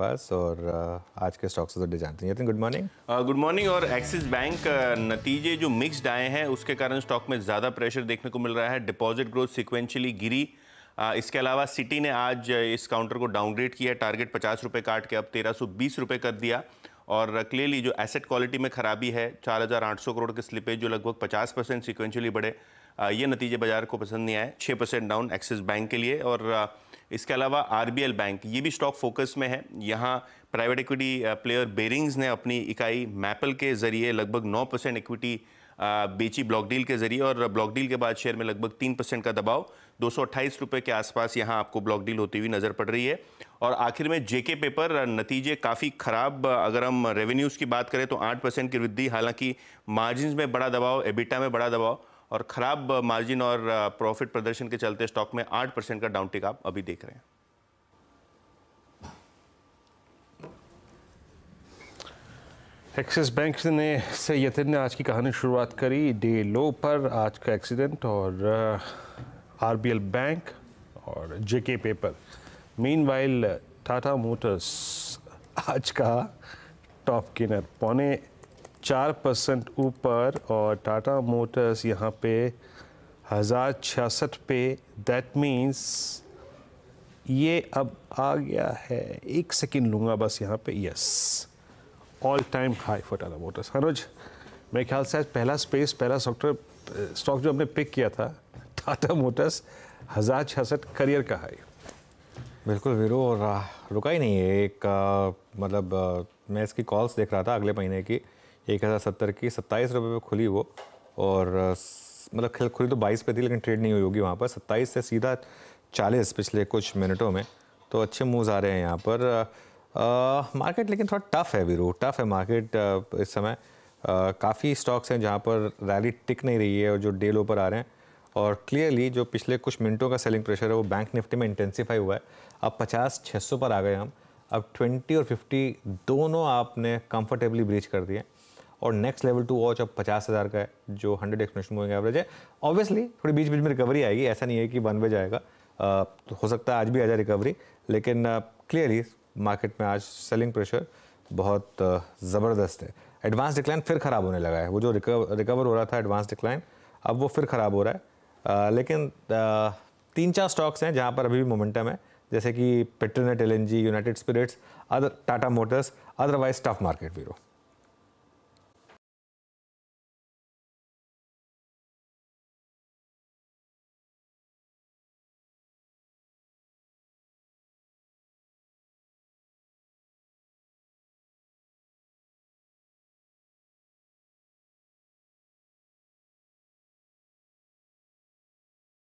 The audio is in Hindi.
पास और आज के स्टॉक्स से तो जानते हैं गुड मॉर्निंग गुड मॉर्निंग और एक्सिस बैंक नतीजे जो मिक्सड आए हैं उसके कारण स्टॉक में ज़्यादा प्रेशर देखने को मिल रहा है डिपॉजिट ग्रोथ सिक्वेंशली गिरी इसके अलावा सिटी ने आज इस काउंटर को डाउनग्रेड किया टारगेट पचास रुपये काट के अब तेरह सौ बीस रुपये कर दिया और क्लियरली जो एसेट क्वालिटी में खराबी है 4,800 करोड़ के स्लिपेज जो लगभग 50 परसेंट सिक्वेंशली बढ़े ये नतीजे बाजार को पसंद नहीं आए 6 परसेंट डाउन एक्सिस बैंक के लिए और इसके अलावा आरबीएल बैंक ये भी स्टॉक फोकस में है यहाँ प्राइवेट इक्विटी प्लेयर बेरिंग्स ने अपनी इकाई मैपल के जरिए लगभग 9 परसेंट इक्विटी uh, बेची ब्लॉक डील के जरिए और ब्लॉक डील के बाद शेयर में लगभग तीन परसेंट का दबाव दो सौ के आसपास यहाँ आपको ब्लॉक डील होती हुई नज़र पड़ रही है और आखिर में जेके पेपर uh, नतीजे काफ़ी ख़राब uh, अगर हम रेवेन्यूज़ की बात करें तो आठ परसेंट की वृद्धि हालांकि मार्जिन में बड़ा दबाव एबिटा में बड़ा दबाव और ख़राब मार्जिन और प्रॉफिट प्रदर्शन के चलते स्टॉक में आठ परसेंट का डाउन टिक आप अभी देख रहे हैं एक्सिस बैंक ने से यतिन ने आज की कहानी शुरुआत करी डे लो पर आज का एक्सीडेंट और आरबीएल बैंक और JK paper mean Tata motors आज का टॉप किनर पौने चार परसेंट ऊपर और टाटा मोटर्स यहाँ पे हज़ार छियासठ पे दैट मीन्स ये अब आ गया है एक सेकेंड लूँगा बस यहाँ पे yes all time high for Tata motors हनुज मेरे ख्याल से आज पहला स्पेस पहला सॉफ्टवेयर स्टॉक जो हमने पिक किया था टाटा मोटर्स हज़ार छियासठ करियर का हाई बिल्कुल वीरो और रुका ही नहीं है एक आ, मतलब आ, मैं इसकी कॉल्स देख रहा था अगले महीने की एक हज़ार सत्तर की सत्ताईस रुपये में खुली वो और मतलब खुली तो बाईस पे थी लेकिन ट्रेड नहीं हुई होगी वहाँ पर सत्ताईस से सीधा चालीस पिछले कुछ मिनटों में तो अच्छे मूव्स आ रहे हैं यहाँ पर मार्केट लेकिन थोड़ा टफ है वीरू टफ है मार्केट इस समय काफ़ी स्टॉक्स हैं जहाँ पर रैली टिक नहीं रही है और जो डे लो पर आ रहे हैं और क्लियरली जो पिछले कुछ मिनटों का सेलिंग प्रेशर है वो बैंक निफ्टी में इंटेंसीफाई हुआ है अब पचास छः पर आ गए हम अब ट्वेंटी और फिफ्टी दोनों आपने कंफर्टेबली ब्रीच कर दिए और नेक्स्ट लेवल टू वॉच अब पचास हज़ार का है जो हंड्रेड एक्सप्लेनेशन मूविंग एवरेज है ऑब्वियसली थोड़ी बीच बीच में रिकवरी आएगी ऐसा नहीं है कि वन वे जाएगा तो हो सकता है आज भी आ जाए रिकवरी लेकिन क्लियरली मार्केट में आज सेलिंग प्रेशर बहुत ज़बरदस्त है एडवांस डिक्लाइन फिर ख़राब होने लगा है वो जो रिकवर हो रहा था एडवांस डिक्लाइन अब वो फिर ख़राब हो रहा है आ, लेकिन आ, तीन चार स्टॉक्स हैं जहाँ पर अभी भी मोमेंटम है जैसे कि Petronet L N G united spirits other Tata motors otherwise tough market bureau